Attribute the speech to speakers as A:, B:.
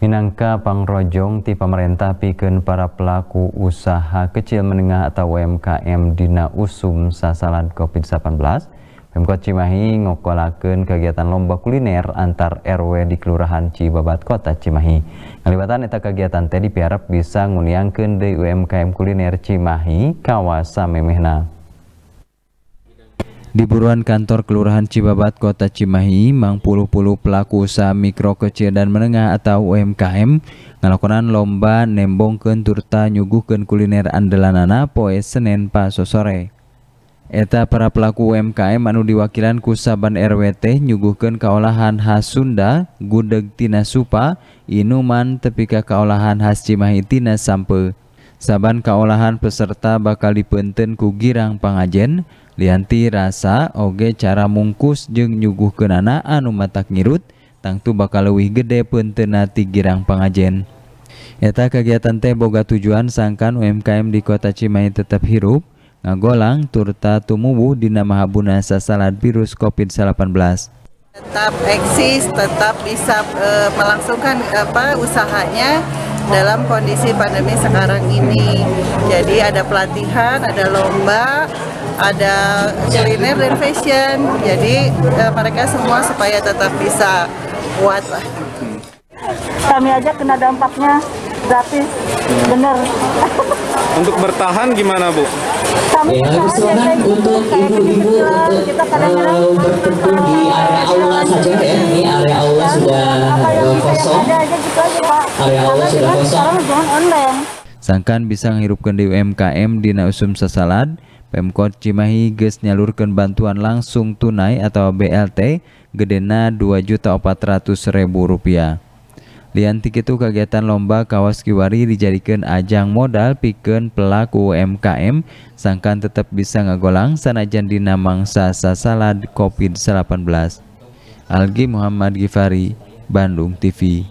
A: Minangka pangrojong ti pemerintah piken para pelaku usaha kecil menengah atau UMKM dina usum sasaran COVID-19, Pemkot Cimahi ngokolaken kegiatan lomba kuliner antar RW di Kelurahan Cibabat Kota Cimahi. Kelibatan eta kegiatan teh diharap bisa nguniangkeun di UMKM kuliner Cimahi kawasan memehna. Di buruan kantor Kelurahan Cibabat, Kota Cimahi, mang puluh-puluh pelaku usaha mikro kecil dan menengah atau UMKM ngelakukan lomba nembongken turta nyuguhkeun kuliner andalanana poe Senin paso sore. Eta para pelaku UMKM anu diwakilan kusaban RW RWT nyuguhkeun kaolahan khas Sunda, gudeg tina supa, inuman tepika kaolahan khas Cimahi tina sampe. Saban kaolahan peserta bakal dipenten ku girang pangajen, Lianti rasa oge cara mungkus jeng nyuguh kenana anu matak ngirut tangtu bakal lebih gede pentena ti girang pangajen. Eta kegiatan teh boga tujuan sangkan UMKM di kota Cimahi tetap hirup, ngagolang turta tumubuh dina mahabuna sasalan virus COVID-19.
B: Tetap eksis, tetap bisa e, melangsungkan apa usahanya dalam kondisi pandemi sekarang ini. Jadi ada pelatihan, ada lomba, ada kuliner dan fashion. Jadi uh, mereka semua supaya tetap bisa kuat lah. Kami aja kena dampaknya gratis, bener. Untuk bertahan gimana Bu? Kami ya, kan gitu. untuk ibu-ibu gitu, untuk kita kadang-kadang eh,
A: Gitu oh, ya sangkan bisa menghirupkan di UMKM di Nausum Sasalad, Pemkot Cimahi ges nyalurkan bantuan langsung tunai atau BLT gedena Rp2.400.000. Lianti itu kegiatan lomba kawas kiwari dijadikan ajang modal piken pelaku UMKM sangkan tetap bisa ngagolang sanajan dina mangsa sasalad COVID-19. Algi Muhammad Gifari, Bandung TV.